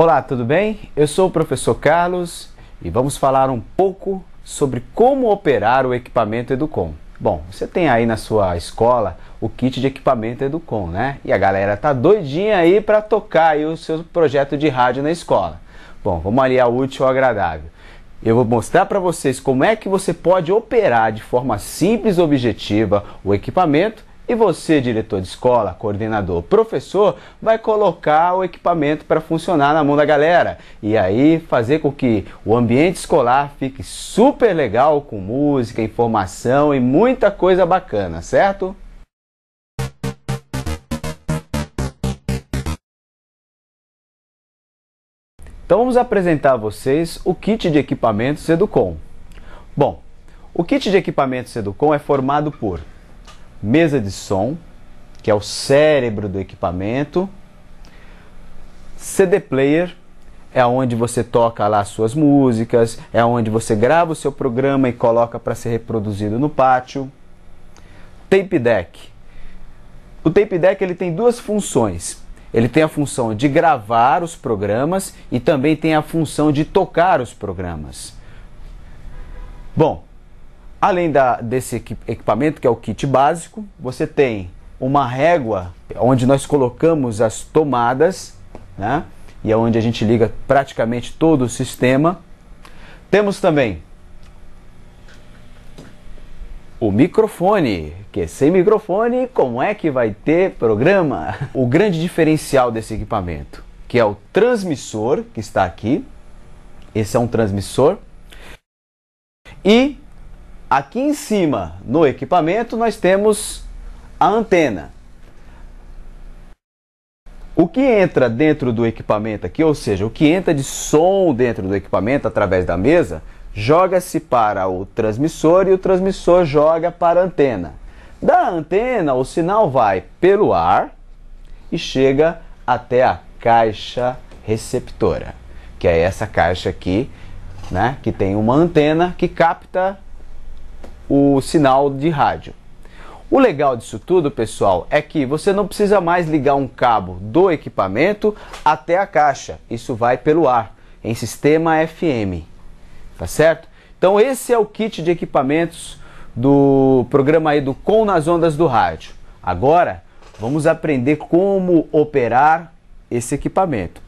Olá, tudo bem? Eu sou o professor Carlos e vamos falar um pouco sobre como operar o equipamento Educom. Bom, você tem aí na sua escola o kit de equipamento Educom, né? E a galera tá doidinha aí para tocar aí o seu projeto de rádio na escola. Bom, vamos ao útil ao agradável. Eu vou mostrar para vocês como é que você pode operar de forma simples e objetiva o equipamento e você, diretor de escola, coordenador, professor, vai colocar o equipamento para funcionar na mão da galera e aí fazer com que o ambiente escolar fique super legal com música, informação e muita coisa bacana, certo? Então vamos apresentar a vocês o kit de equipamentos Educom. Bom, o kit de equipamentos Educom é formado por mesa de som, que é o cérebro do equipamento. CD player é onde você toca lá suas músicas, é onde você grava o seu programa e coloca para ser reproduzido no pátio. Tape deck. O tape deck ele tem duas funções. Ele tem a função de gravar os programas e também tem a função de tocar os programas. Bom, Além da, desse equipamento, que é o kit básico, você tem uma régua onde nós colocamos as tomadas, né? E é onde a gente liga praticamente todo o sistema. Temos também o microfone, que sem microfone, como é que vai ter programa? O grande diferencial desse equipamento, que é o transmissor que está aqui. Esse é um transmissor. E Aqui em cima, no equipamento, nós temos a antena. O que entra dentro do equipamento aqui, ou seja, o que entra de som dentro do equipamento através da mesa, joga-se para o transmissor e o transmissor joga para a antena. Da antena, o sinal vai pelo ar e chega até a caixa receptora, que é essa caixa aqui, né, que tem uma antena que capta o sinal de rádio. O legal disso tudo, pessoal, é que você não precisa mais ligar um cabo do equipamento até a caixa. Isso vai pelo ar, em sistema FM. Tá certo? Então esse é o kit de equipamentos do programa aí do Com nas Ondas do Rádio. Agora, vamos aprender como operar esse equipamento.